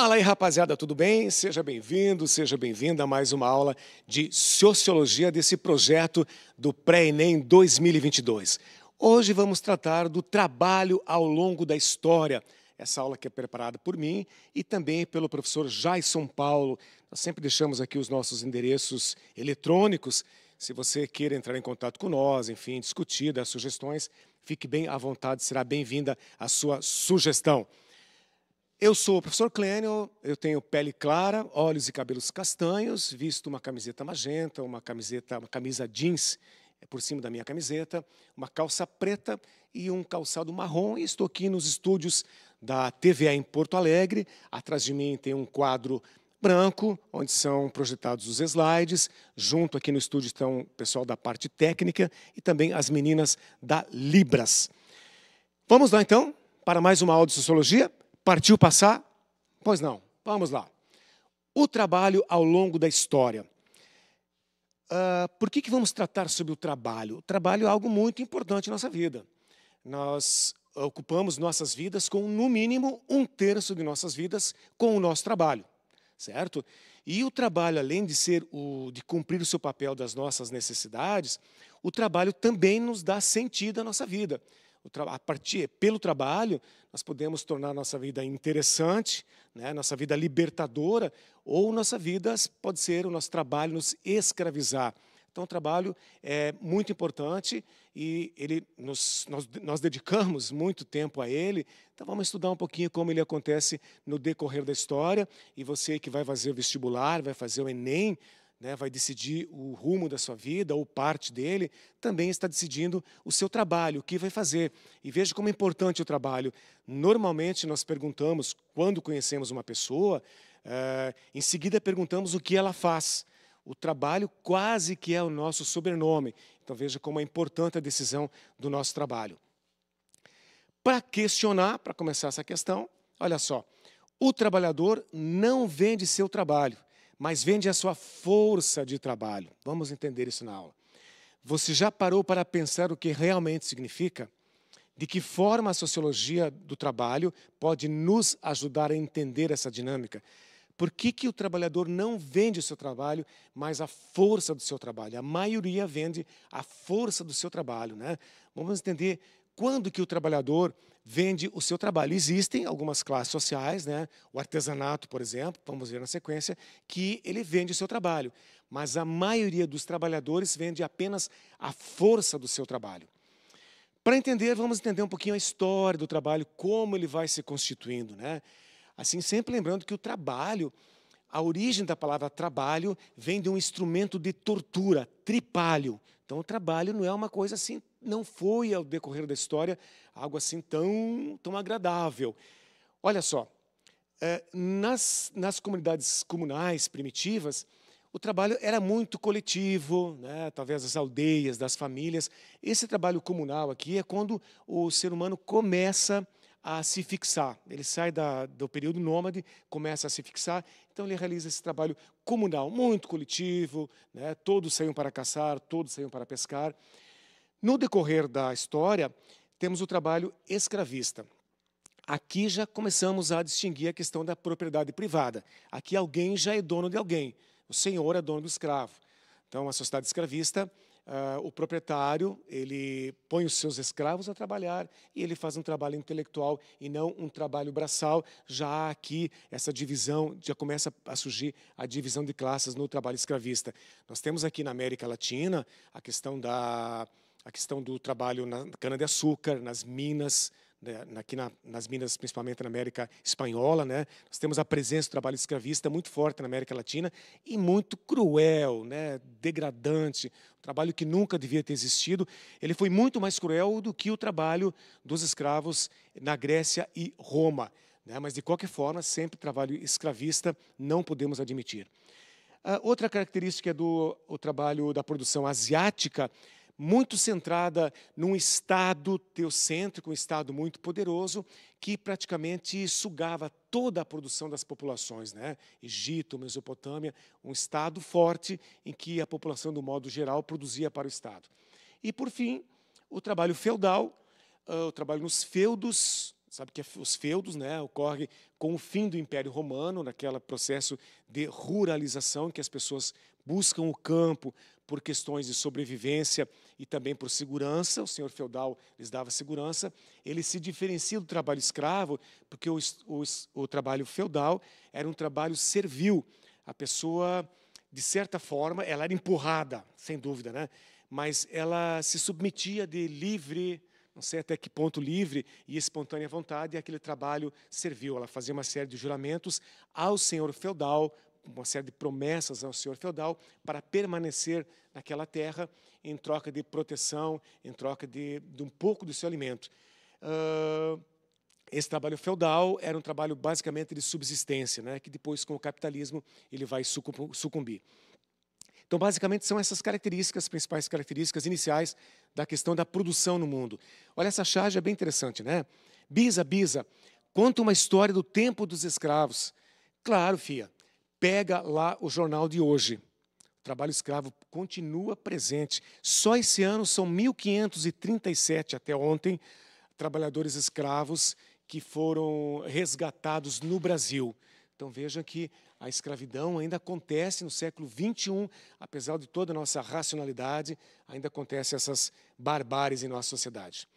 Fala aí, rapaziada, tudo bem? Seja bem-vindo, seja bem-vinda a mais uma aula de Sociologia desse projeto do Pré-ENEM 2022. Hoje vamos tratar do trabalho ao longo da história. Essa aula que é preparada por mim e também pelo professor Jaison Paulo. Nós sempre deixamos aqui os nossos endereços eletrônicos. Se você queira entrar em contato com nós, enfim, discutir, dar sugestões, fique bem à vontade, será bem-vinda a sua sugestão. Eu sou o professor Clênio, eu tenho pele clara, olhos e cabelos castanhos, visto uma camiseta magenta, uma camiseta, uma camisa jeans por cima da minha camiseta, uma calça preta e um calçado marrom. E estou aqui nos estúdios da TVA em Porto Alegre. Atrás de mim tem um quadro branco, onde são projetados os slides. Junto aqui no estúdio estão o pessoal da parte técnica e também as meninas da Libras. Vamos lá então para mais uma aula de sociologia? Partiu passar? Pois não. Vamos lá. O trabalho ao longo da história. Uh, por que, que vamos tratar sobre o trabalho? O trabalho é algo muito importante na nossa vida. Nós ocupamos nossas vidas com, no mínimo, um terço de nossas vidas com o nosso trabalho, certo? E o trabalho, além de ser o de cumprir o seu papel das nossas necessidades, o trabalho também nos dá sentido à nossa vida a partir pelo trabalho, nós podemos tornar nossa vida interessante, né? nossa vida libertadora, ou nossa vida pode ser o nosso trabalho nos escravizar. Então, o trabalho é muito importante e ele nos, nós, nós dedicamos muito tempo a ele. Então, vamos estudar um pouquinho como ele acontece no decorrer da história. E você que vai fazer o vestibular, vai fazer o Enem, né, vai decidir o rumo da sua vida ou parte dele, também está decidindo o seu trabalho, o que vai fazer. E veja como é importante o trabalho. Normalmente nós perguntamos, quando conhecemos uma pessoa, é, em seguida perguntamos o que ela faz. O trabalho quase que é o nosso sobrenome. Então veja como é importante a decisão do nosso trabalho. Para questionar, para começar essa questão, olha só. O trabalhador não vende seu trabalho mas vende a sua força de trabalho. Vamos entender isso na aula. Você já parou para pensar o que realmente significa? De que forma a sociologia do trabalho pode nos ajudar a entender essa dinâmica? Por que, que o trabalhador não vende o seu trabalho, mas a força do seu trabalho? A maioria vende a força do seu trabalho. Né? Vamos entender quando que o trabalhador vende o seu trabalho. Existem algumas classes sociais, né? o artesanato, por exemplo, vamos ver na sequência, que ele vende o seu trabalho. Mas a maioria dos trabalhadores vende apenas a força do seu trabalho. Para entender, vamos entender um pouquinho a história do trabalho, como ele vai se constituindo. Né? Assim, sempre lembrando que o trabalho, a origem da palavra trabalho vem de um instrumento de tortura, tripalho. Então, o trabalho não é uma coisa assim não foi, ao decorrer da história, algo assim tão, tão agradável. Olha só, eh, nas, nas comunidades comunais primitivas, o trabalho era muito coletivo, né? talvez as aldeias, das famílias. Esse trabalho comunal aqui é quando o ser humano começa a se fixar. Ele sai da, do período nômade, começa a se fixar, então ele realiza esse trabalho comunal, muito coletivo. Né? Todos saíam para caçar, todos saíam para pescar. No decorrer da história, temos o trabalho escravista. Aqui já começamos a distinguir a questão da propriedade privada. Aqui alguém já é dono de alguém. O senhor é dono do escravo. Então, a sociedade escravista, uh, o proprietário, ele põe os seus escravos a trabalhar e ele faz um trabalho intelectual e não um trabalho braçal. Já aqui, essa divisão, já começa a surgir a divisão de classes no trabalho escravista. Nós temos aqui na América Latina a questão da a questão do trabalho na cana-de-açúcar, nas minas, né, aqui na, nas minas, principalmente na América Espanhola. Né? Nós temos a presença do trabalho escravista muito forte na América Latina e muito cruel, né? degradante, um trabalho que nunca devia ter existido. Ele foi muito mais cruel do que o trabalho dos escravos na Grécia e Roma. Né? Mas, de qualquer forma, sempre trabalho escravista não podemos admitir. Ah, outra característica do trabalho da produção asiática muito centrada num Estado teocêntrico, um Estado muito poderoso, que praticamente sugava toda a produção das populações, né? Egito, Mesopotâmia, um Estado forte em que a população, do modo geral, produzia para o Estado. E, por fim, o trabalho feudal, o trabalho nos feudos, sabe que é os feudos né, ocorre com o fim do Império Romano, naquele processo de ruralização, em que as pessoas buscam o campo por questões de sobrevivência e também por segurança, o senhor feudal lhes dava segurança, ele se diferencia do trabalho escravo, porque o, o, o trabalho feudal era um trabalho servil. A pessoa, de certa forma, ela era empurrada, sem dúvida, né? mas ela se submetia de livre, não sei até que ponto livre e espontânea vontade, e aquele trabalho servil. Ela fazia uma série de juramentos ao senhor feudal uma série de promessas ao senhor feudal para permanecer naquela terra em troca de proteção, em troca de, de um pouco do seu alimento. Uh, esse trabalho feudal era um trabalho basicamente de subsistência, né, que depois, com o capitalismo, ele vai sucumbir. Então, basicamente, são essas características, as principais características iniciais da questão da produção no mundo. Olha, essa charge é bem interessante, né? Bisa, Bisa, conta uma história do tempo dos escravos. Claro, Fia, pega lá o jornal de hoje. O trabalho escravo continua presente. Só esse ano são 1.537, até ontem, trabalhadores escravos que foram resgatados no Brasil. Então vejam que a escravidão ainda acontece no século XXI, apesar de toda a nossa racionalidade, ainda acontece essas barbáries em nossa sociedade.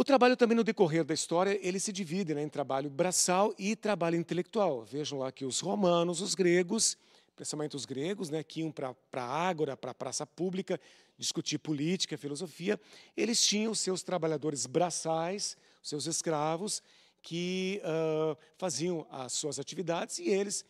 O trabalho também no decorrer da história, ele se divide né, em trabalho braçal e trabalho intelectual. Vejam lá que os romanos, os gregos, principalmente os gregos, né, que iam para a ágora, para a praça pública, discutir política, filosofia, eles tinham seus trabalhadores braçais, seus escravos, que uh, faziam as suas atividades e eles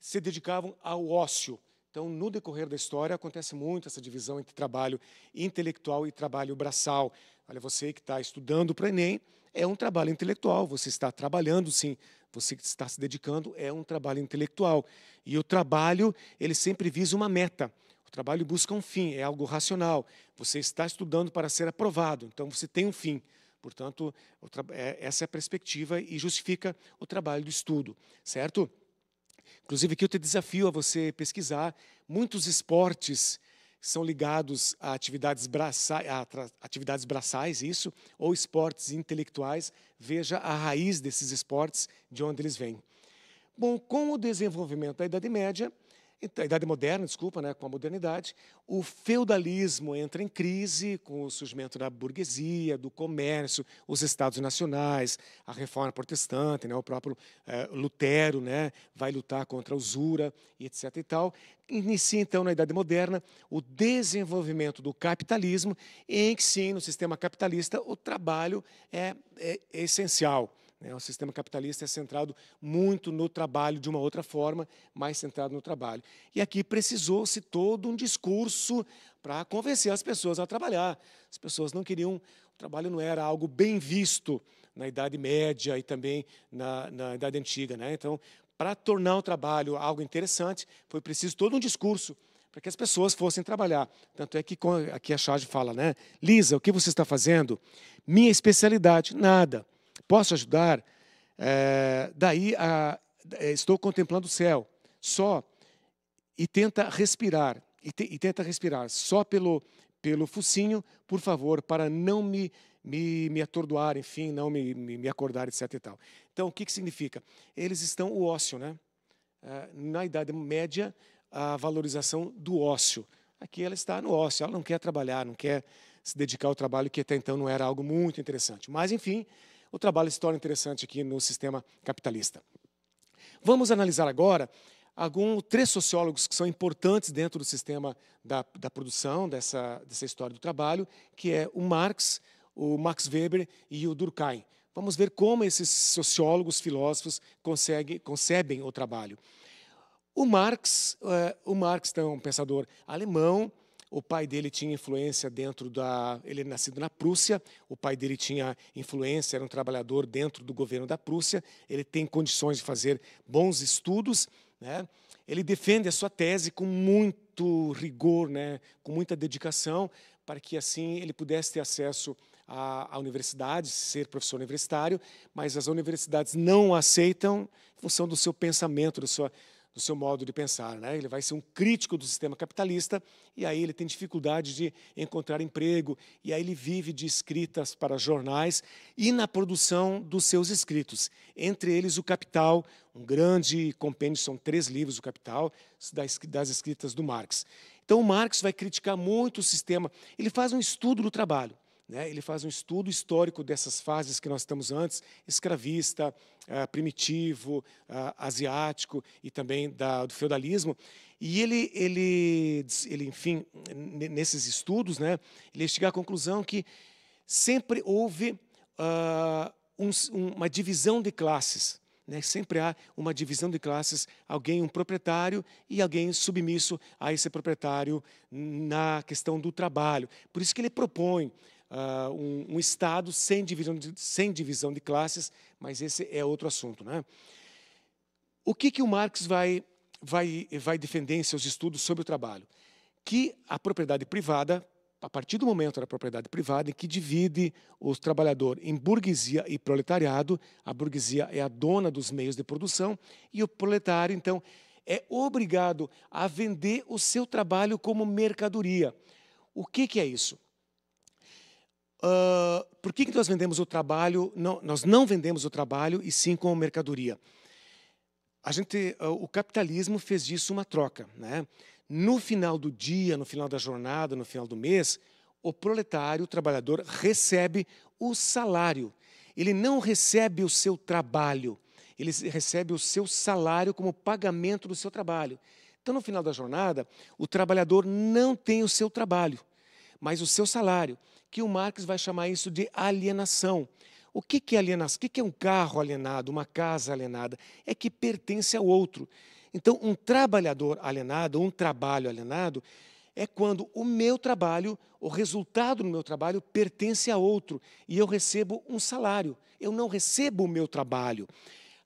se dedicavam ao ócio. Então, no decorrer da história, acontece muito essa divisão entre trabalho intelectual e trabalho braçal. Olha, você que está estudando para Enem, é um trabalho intelectual. Você está trabalhando, sim. Você que está se dedicando é um trabalho intelectual. E o trabalho, ele sempre visa uma meta. O trabalho busca um fim, é algo racional. Você está estudando para ser aprovado, então você tem um fim. Portanto, é, essa é a perspectiva e justifica o trabalho do estudo, certo? Inclusive, aqui eu te desafio a você pesquisar muitos esportes são ligados a atividades, braçais, a atividades braçais, isso, ou esportes intelectuais, veja a raiz desses esportes, de onde eles vêm. Bom, com o desenvolvimento da Idade Média, então, a idade moderna, desculpa, né, com a modernidade, o feudalismo entra em crise com o surgimento da burguesia, do comércio, os estados nacionais, a reforma protestante, né, o próprio é, Lutero né, vai lutar contra a usura e etc. E tal. Inicia, então, na Idade Moderna, o desenvolvimento do capitalismo, em que, sim, no sistema capitalista, o trabalho é, é, é essencial o né? é sistema capitalista é centrado muito no trabalho, de uma outra forma, mais centrado no trabalho. E aqui precisou-se todo um discurso para convencer as pessoas a trabalhar. As pessoas não queriam, o trabalho não era algo bem visto na Idade Média e também na, na Idade Antiga. Né? Então, para tornar o trabalho algo interessante, foi preciso todo um discurso para que as pessoas fossem trabalhar. Tanto é que aqui a charge fala, né? Lisa, o que você está fazendo? Minha especialidade, nada. Posso ajudar? É, daí a, eh, estou contemplando o céu, só e tenta respirar e, te, e, tenta respirar só pelo pelo focinho, por favor, para não me me, me atordoar, enfim, não me, me, me acordar, etc. E tal. Então, o que, que significa? Eles estão o ócio, né? Eh, na Idade Média, a valorização do ócio. Aqui ela está no ócio, ela não quer trabalhar, não quer se dedicar ao trabalho que até então não era algo muito interessante. Mas, enfim, o trabalho se torna interessante aqui no sistema capitalista. Vamos analisar agora alguns três sociólogos que são importantes dentro do sistema da, da produção, dessa, dessa história do trabalho, que é o Marx, o Max Weber e o Durkheim. Vamos ver como esses sociólogos, filósofos conseguem, concebem o trabalho. O Marx, eh, o Marx então, é um pensador alemão, o pai dele tinha influência dentro da. Ele é nascido na Prússia, o pai dele tinha influência, era um trabalhador dentro do governo da Prússia, ele tem condições de fazer bons estudos, né? ele defende a sua tese com muito rigor, né? com muita dedicação, para que assim ele pudesse ter acesso à, à universidade, ser professor universitário, mas as universidades não aceitam em função do seu pensamento, da sua, do seu modo de pensar. Né? Ele vai ser um crítico do sistema capitalista e aí ele tem dificuldade de encontrar emprego e aí ele vive de escritas para jornais e na produção dos seus escritos. Entre eles, O Capital, um grande compêndio, são três livros, O Capital, das, das escritas do Marx. Então, o Marx vai criticar muito o sistema, ele faz um estudo do trabalho. Né? Ele faz um estudo histórico dessas fases que nós estamos antes, escravista, ah, primitivo, ah, asiático e também da, do feudalismo. E ele, ele, ele enfim, nesses estudos, né, ele chega à conclusão que sempre houve ah, um, uma divisão de classes. Né? Sempre há uma divisão de classes, alguém um proprietário e alguém submisso a esse proprietário na questão do trabalho. Por isso que ele propõe uh, um, um, Estado sem divisão, de, sem divisão de classes, mas esse é outro assunto. Né? O que, que o Marx vai, vai, vai defender em seus estudos sobre o trabalho? Que a propriedade privada, a partir do momento da propriedade privada, em que divide o trabalhador em burguesia e proletariado, a burguesia é a dona dos meios de produção, e o proletário, então, é obrigado a vender o seu trabalho como mercadoria. O que, que é isso? Uh, por que, que nós vendemos o trabalho? Não, nós não vendemos o trabalho e sim como mercadoria. A gente, uh, o capitalismo fez disso uma troca. Né? No final do dia, no final da jornada, no final do mês, o proletário, o trabalhador, recebe o salário. Ele não recebe o seu trabalho, ele recebe o seu salário como pagamento do seu trabalho. Então, no final da jornada, o trabalhador não tem o seu trabalho, mas o seu salário que o Marx vai chamar isso de alienação. O que, é alienação? O que, é um carro alienado, uma casa alienada? É que pertence ao outro. Então, um trabalhador alienado, um trabalho alienado, é quando o meu trabalho, o resultado do meu trabalho, pertence a outro e eu recebo um salário. Eu não recebo o meu trabalho.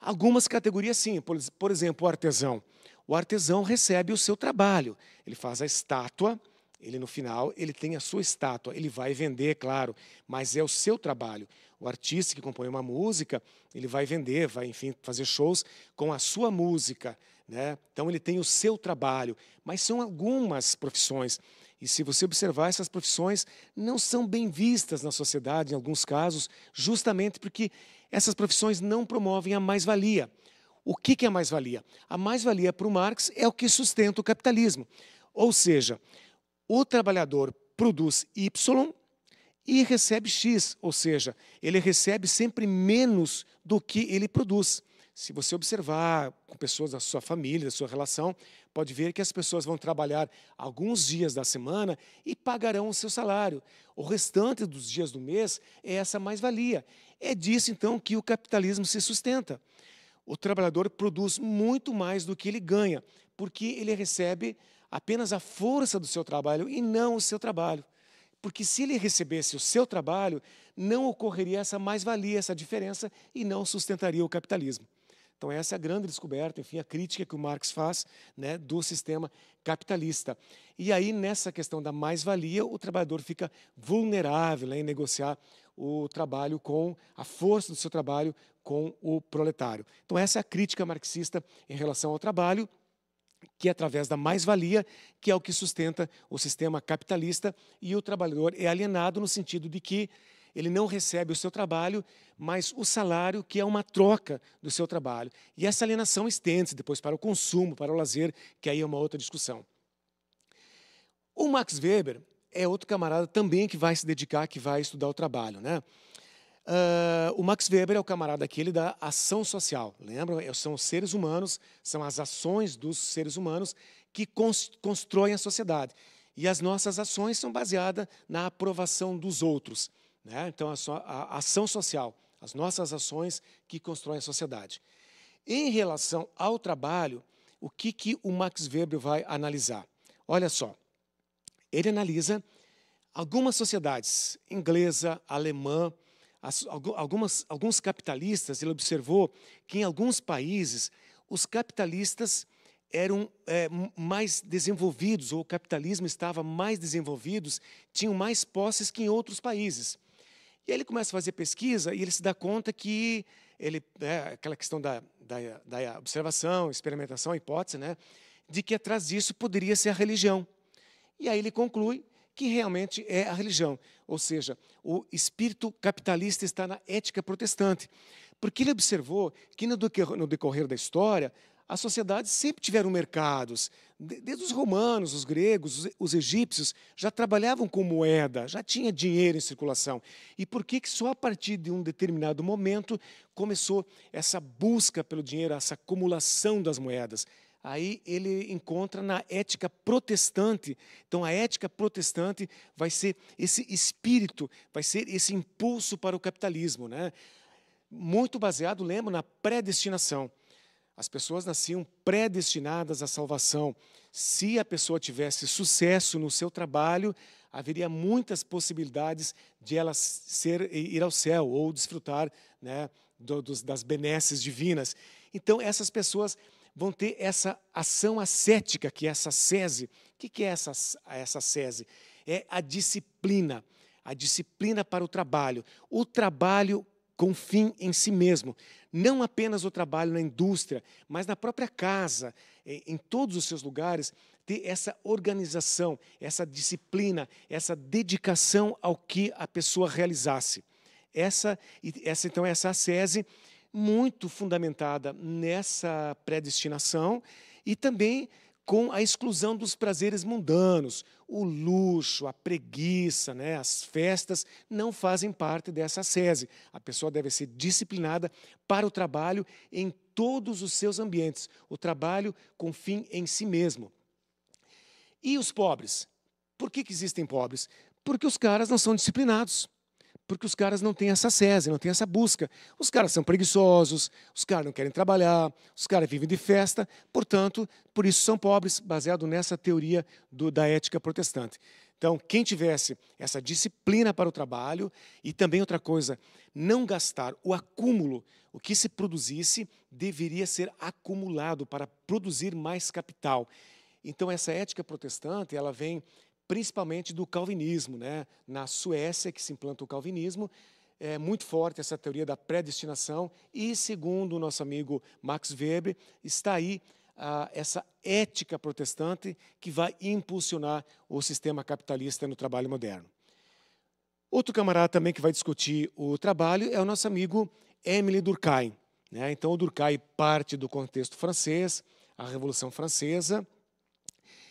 Algumas categorias, sim, por exemplo, o artesão. O artesão recebe o seu trabalho. Ele faz a estátua, ele no final, ele tem a sua estátua, ele vai vender, claro, mas é o seu trabalho. O artista que compõe uma música, ele vai vender, vai, enfim, fazer shows com a sua música, né? Então ele tem o seu trabalho, mas são algumas profissões. E se você observar, essas profissões não são bem vistas na sociedade, em alguns casos, justamente porque essas profissões não promovem a mais-valia. O que é a mais-valia? A mais-valia para o Marx é o que sustenta o capitalismo. Ou seja, o trabalhador produz Y e recebe X, ou seja, ele recebe sempre menos do que ele produz. Se você observar com pessoas da sua família, da sua relação, pode ver que as pessoas vão trabalhar alguns dias da semana e pagarão o seu salário. O restante dos dias do mês é essa mais-valia. É disso, então, que o capitalismo se sustenta. O trabalhador produz muito mais do que ele ganha, porque ele recebe apenas a força do seu trabalho e não o seu trabalho. Porque se ele recebesse o seu trabalho, não ocorreria essa mais-valia, essa diferença e não sustentaria o capitalismo. Então essa é a grande descoberta, enfim, a crítica que o Marx faz né, do sistema capitalista. E aí nessa questão da mais-valia, o trabalhador fica vulnerável né, em negociar o trabalho com a força do seu trabalho com o proletário. Então essa é a crítica marxista em relação ao trabalho que é através da mais-valia, que é o que sustenta o sistema capitalista, e o trabalhador é alienado no sentido de que ele não recebe o seu trabalho, mas o salário, que é uma troca do seu trabalho. E essa alienação estende-se depois para o consumo, para o lazer, que aí é uma outra discussão. O Max Weber é outro camarada também que vai se dedicar, que vai estudar o trabalho. Né? Uh, o Max Weber é o camarada aquele da ação social, lembra? É, são os seres humanos, são as ações dos seres humanos que constroem a sociedade. E as nossas ações são baseadas na aprovação dos outros. Né? Então, a, so a ação social, as nossas ações que constroem a sociedade. Em relação ao trabalho, o que, que o Max Weber vai analisar? Olha só, ele analisa algumas sociedades, inglesa, alemã, algumas, alguns capitalistas, ele observou que em alguns países os capitalistas eram é, mais desenvolvidos, ou o capitalismo estava mais desenvolvidos, tinham mais posses que em outros países. E aí ele começa a fazer pesquisa e ele se dá conta que ele, é, aquela questão da, da, da observação, experimentação, hipótese, né, de que atrás disso poderia ser a religião. E aí ele conclui que realmente é a religião. Ou seja, o espírito capitalista está na ética protestante, porque ele observou que no decorrer da história, as sociedades sempre tiveram mercados. Desde os romanos, os gregos, os egípcios já trabalhavam com moeda, já tinha dinheiro em circulação. E por que, que só a partir de um determinado momento começou essa busca pelo dinheiro, essa acumulação das moedas? aí ele encontra na ética protestante. Então, a ética protestante vai ser esse espírito, vai ser esse impulso para o capitalismo, né? muito baseado, lembro, na predestinação. As pessoas nasciam predestinadas à salvação. Se a pessoa tivesse sucesso no seu trabalho, haveria muitas possibilidades de ela ser, ir ao céu ou desfrutar né, dos, das benesses divinas. Então, essas pessoas vão ter essa ação ascética, que é essa sese. O que é essa, essa sese? É a disciplina, a disciplina para o trabalho. O trabalho com fim em si mesmo. Não apenas o trabalho na indústria, mas na própria casa, é, em todos os seus lugares, ter essa organização, essa disciplina, essa dedicação ao que a pessoa realizasse. Essa, essa então, essa sese muito fundamentada nessa predestinação e também com a exclusão dos prazeres mundanos. O luxo, a preguiça, né, as festas não fazem parte dessa sese. A pessoa deve ser disciplinada para o trabalho em todos os seus ambientes, o trabalho com fim em si mesmo. E os pobres? Por que, que existem pobres? Porque os caras não são disciplinados porque os caras não têm essa sese, não têm essa busca. Os caras são preguiçosos, os caras não querem trabalhar, os caras vivem de festa, portanto, por isso são pobres, baseado nessa teoria do, da ética protestante. Então, quem tivesse essa disciplina para o trabalho e também outra coisa, não gastar o acúmulo, o que se produzisse deveria ser acumulado para produzir mais capital. Então, essa ética protestante, ela vem principalmente do calvinismo. Né? Na Suécia, que se implanta o calvinismo, é muito forte essa teoria da predestinação, e segundo o nosso amigo Max Weber, está aí ah, essa ética protestante que vai impulsionar o sistema capitalista no trabalho moderno. Outro camarada também que vai discutir o trabalho é o nosso amigo Émile Durkheim. Né? Então, o Durkheim parte do contexto francês, a Revolução Francesa,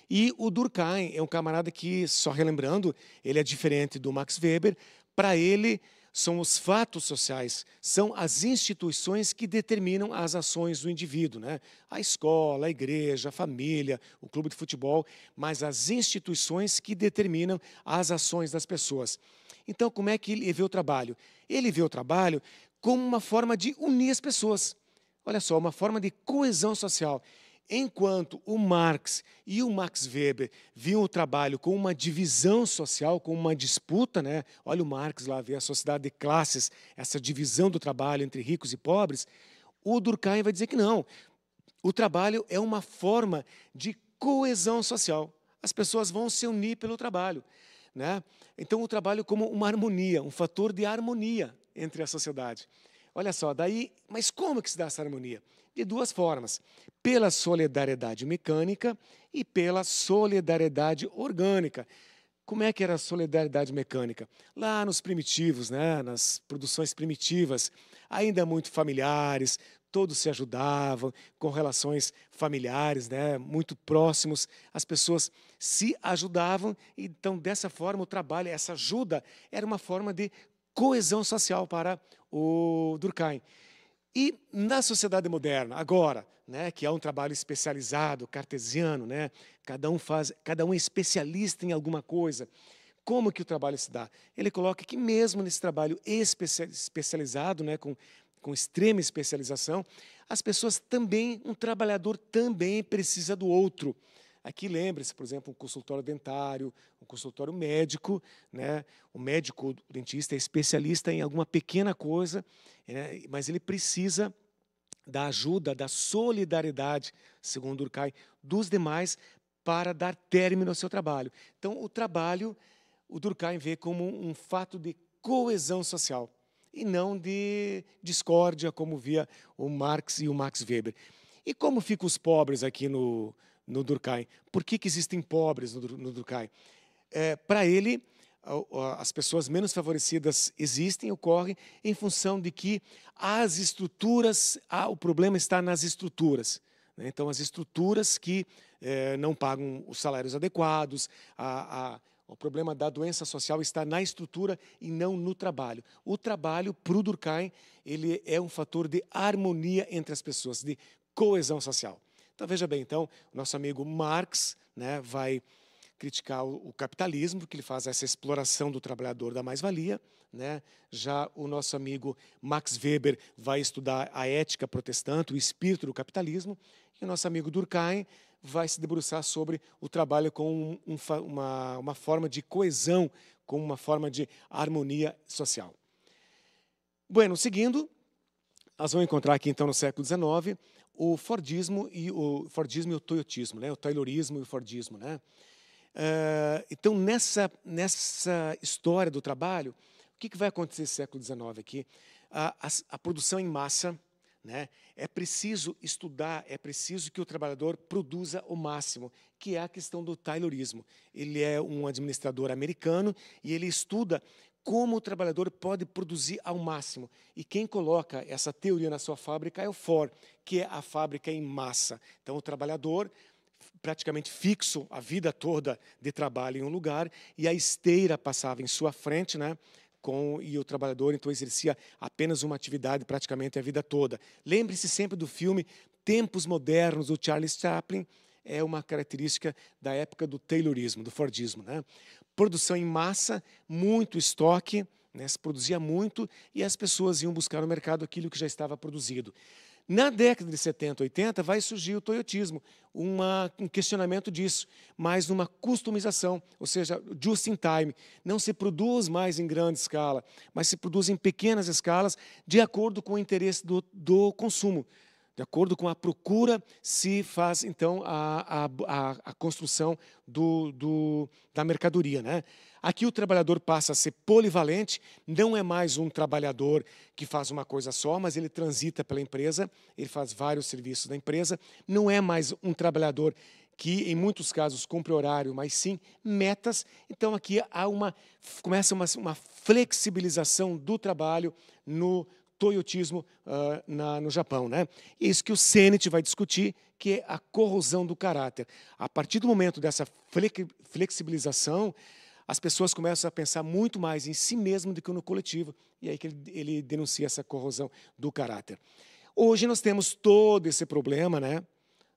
e o Durkheim é um camarada que, só relembrando, ele é diferente do Max Weber. Para ele, são os fatos sociais, são as instituições que determinam as ações do indivíduo, né? A escola, a igreja, a família, o clube de futebol, mas as instituições que determinam as ações das pessoas. Então, como é que ele vê o trabalho? Ele vê o trabalho como uma forma de unir as pessoas. Olha só, uma forma de coesão social. Enquanto o Marx e o Max Weber viam o trabalho com uma divisão social, com uma disputa, né? olha o Marx lá, vê a sociedade de classes, essa divisão do trabalho entre ricos e pobres, o Durkheim vai dizer que não. O trabalho é uma forma de coesão social. As pessoas vão se unir pelo trabalho. Né? Então, o trabalho é como uma harmonia, um fator de harmonia entre a sociedade. Olha só, daí, mas como que se dá essa harmonia? de duas formas: pela solidariedade mecânica e pela solidariedade orgânica. Como é que era a solidariedade mecânica? Lá nos primitivos, né, nas produções primitivas, ainda muito familiares, todos se ajudavam, com relações familiares, né, muito próximos, as pessoas se ajudavam, então dessa forma o trabalho, essa ajuda era uma forma de coesão social para o Durkheim. E na sociedade moderna, agora, né, que há um trabalho especializado, cartesiano, né, cada um faz, cada um é especialista em alguma coisa. Como que o trabalho se dá? Ele coloca que mesmo nesse trabalho especializado, né, com, com extrema especialização, as pessoas também, um trabalhador também precisa do outro. Aqui lembre-se, por exemplo, um consultório dentário, um consultório médico, né? O médico, o dentista é especialista em alguma pequena coisa, né? mas ele precisa da ajuda, da solidariedade, segundo Durkheim dos demais para dar término ao seu trabalho. Então, o trabalho, o Durkheim vê como um fato de coesão social e não de discórdia, como via o Marx e o Max Weber. E como ficam os pobres aqui no, no Durkheim. Por que, que existem pobres no, Durkheim? É, Para ele, as pessoas menos favorecidas existem, ocorrem, em função de que as estruturas, o problema está nas estruturas. Né? Então, as estruturas que é, não pagam os salários adequados, a, a, o problema da doença social está na estrutura e não no trabalho. O trabalho, para o Durkheim, ele é um fator de harmonia entre as pessoas, de coesão social. Então veja bem, então, nosso amigo Marx né, vai criticar o, capitalismo, que ele faz essa exploração do trabalhador da mais-valia. Né? Já o nosso amigo Max Weber vai estudar a ética protestante, o espírito do capitalismo. E o nosso amigo Durkheim vai se debruçar sobre o trabalho como um, um, uma, uma forma de coesão, como uma forma de harmonia social. Bueno, seguindo, nós vamos encontrar aqui então no século XIX o Fordismo e o Fordismo e o Toyotismo, né? O Taylorismo e o Fordismo, né? Uh, então nessa nessa história do trabalho, o que, que vai acontecer no século XIX aqui? A, a, a, produção em massa, né? É preciso estudar, é preciso que o trabalhador produza o máximo, que é a questão do Taylorismo. Ele é um administrador americano e ele estuda como o trabalhador pode produzir ao máximo. E quem coloca essa teoria na sua fábrica é o Ford, que é a fábrica em massa. Então, o trabalhador praticamente fixo a vida toda de trabalho em um lugar e a esteira passava em sua frente, né? Com, e o trabalhador então exercia apenas uma atividade praticamente a vida toda. Lembre-se sempre do filme Tempos Modernos do Charles Chaplin, é uma característica da época do Taylorismo, do Fordismo, né? produção em massa, muito estoque, né? se produzia muito e as pessoas iam buscar no mercado aquilo que já estava produzido. Na década de 70, 80, vai surgir o toyotismo, uma, um questionamento disso, mas uma customização, ou seja, just in time. Não se produz mais em grande escala, mas se produz em pequenas escalas, de acordo com o interesse do, do consumo. De acordo com a procura, se faz então a, a, a construção do, do, da mercadoria. Né? Aqui o trabalhador passa a ser polivalente, não é mais um trabalhador que faz uma coisa só, mas ele transita pela empresa, ele faz vários serviços da empresa, não é mais um trabalhador que em muitos casos cumpre horário, mas sim metas. Então aqui há uma começa uma, uma flexibilização do trabalho no toyotismo uh, ah, na, no Japão. Né? Isso que o Sennett vai discutir, que é a corrosão do caráter. A partir do momento dessa flexibilização, as pessoas começam a pensar muito mais em si mesmo do que no coletivo, e é aí que ele, ele denuncia essa corrosão do caráter. Hoje nós temos todo esse problema né,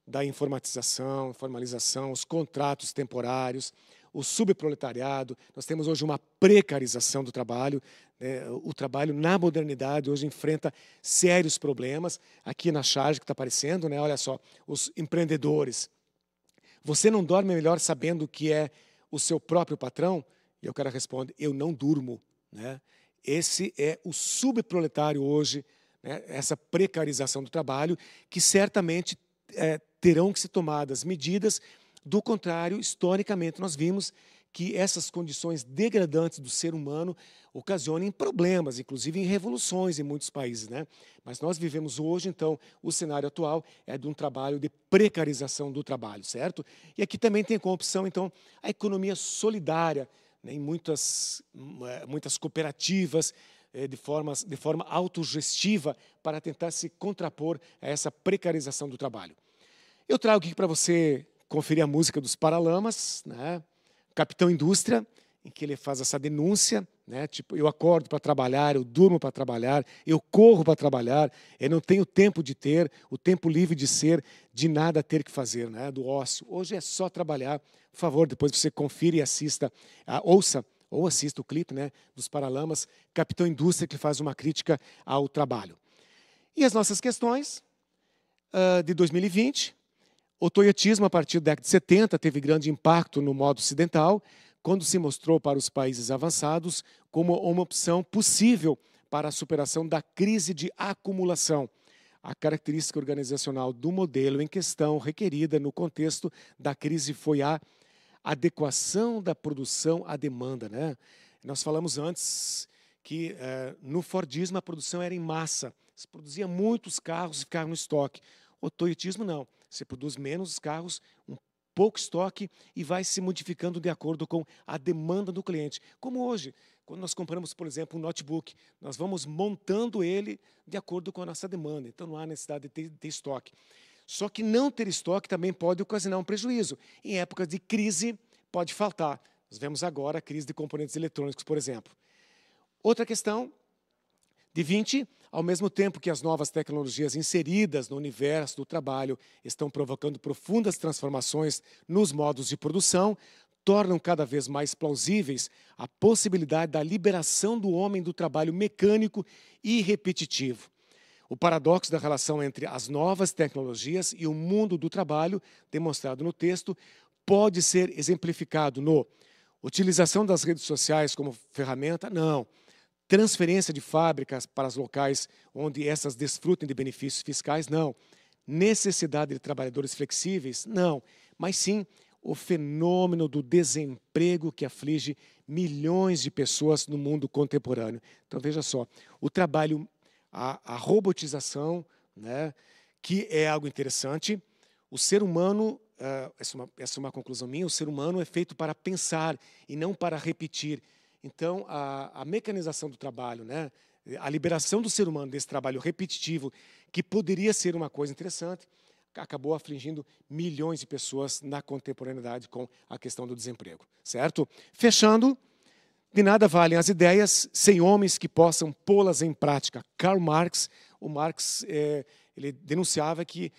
da informatização, formalização, os contratos temporários, o subproletariado, nós temos hoje uma precarização do trabalho. Né, o trabalho na modernidade hoje enfrenta sérios problemas. Aqui na charge que está aparecendo, né? olha só, os empreendedores. Você não dorme melhor sabendo que é o seu próprio patrão? E o cara responde: Eu não durmo. Né? Esse é o subproletário hoje, né? essa precarização do trabalho, que certamente é, terão que ser tomadas medidas do contrário, historicamente, nós vimos que essas condições degradantes do ser humano ocasionem problemas, inclusive em revoluções em muitos países. Né? Mas nós vivemos hoje, então, o cenário atual é de um trabalho de precarização do trabalho, certo? E aqui também tem como opção, então, a economia solidária, né? em muitas, é, muitas cooperativas, é, de, formas, de forma autogestiva, para tentar se contrapor a essa precarização do trabalho. Eu trago aqui para você conferir a música dos Paralamas, né? Capitão Indústria, em que ele faz essa denúncia, né? Tipo, eu acordo para trabalhar, eu durmo para trabalhar, eu corro para trabalhar, eu não tenho tempo de ter, o tempo livre de ser, de nada ter que fazer, né? Do ócio. Hoje é só trabalhar. Por favor, depois você confira e assista, ouça ou assista o clipe, né? Dos Paralamas, Capitão Indústria, que faz uma crítica ao trabalho. E as nossas questões uh, de 2020, o toyotismo, a partir da década de 70, teve grande impacto no modo ocidental, quando se mostrou para os países avançados como uma opção possível para a superação da crise de acumulação, a característica organizacional do modelo em questão, requerida no contexto da crise, foi a adequação da produção à demanda. Né? Nós falamos antes que eh, no Fordismo a produção era em massa, se produzia muitos carros e ficavam no estoque. O toyotismo não. Você produz menos carros, um pouco estoque e vai se modificando de acordo com a demanda do cliente. Como hoje, quando nós compramos, por exemplo, um notebook, nós vamos montando ele de acordo com a nossa demanda. Então não há necessidade de ter, de ter estoque. Só que não ter estoque também pode ocasionar um prejuízo. Em épocas de crise, pode faltar. Nós vemos agora a crise de componentes eletrônicos, por exemplo. Outra questão de 20 ao mesmo tempo que as novas tecnologias inseridas no universo do trabalho estão provocando profundas transformações nos modos de produção, tornam cada vez mais plausíveis a possibilidade da liberação do homem do trabalho mecânico e repetitivo. O paradoxo da relação entre as novas tecnologias e o mundo do trabalho, demonstrado no texto, pode ser exemplificado no utilização das redes sociais como ferramenta? Não transferência de fábricas para os locais onde essas desfrutem de benefícios fiscais, não. Necessidade de trabalhadores flexíveis, não. Mas sim o fenômeno do desemprego que aflige milhões de pessoas no mundo contemporâneo. Então veja só, o trabalho, a, a robotização, né, que é algo interessante. O ser humano, uh, essa, é uma, essa é uma conclusão minha, o ser humano é feito para pensar e não para repetir. Então, a, a mecanização do trabalho, né? a liberação do ser humano desse trabalho repetitivo, que poderia ser uma coisa interessante, acabou afligindo milhões de pessoas na contemporaneidade com a questão do desemprego, certo? Fechando, de nada valem as ideias sem homens que possam pô-las em prática. Karl Marx, o Marx, é, ele denunciava que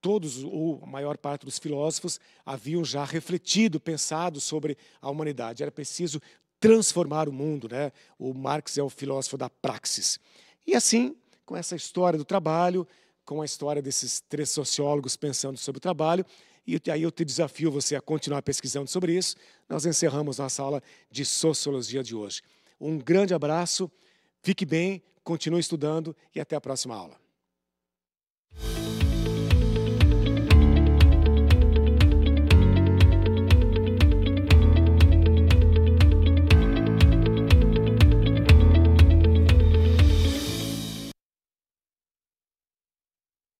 todos ou a maior parte dos filósofos haviam já refletido, pensado sobre a humanidade. Era preciso transformar o mundo. Né? O Marx é o filósofo da praxis. E assim, com essa história do trabalho, com a história desses três sociólogos pensando sobre o trabalho, e aí eu te desafio você a continuar pesquisando sobre isso, nós encerramos nossa aula de Sociologia de hoje. Um grande abraço, fique bem, continue estudando e até a próxima aula.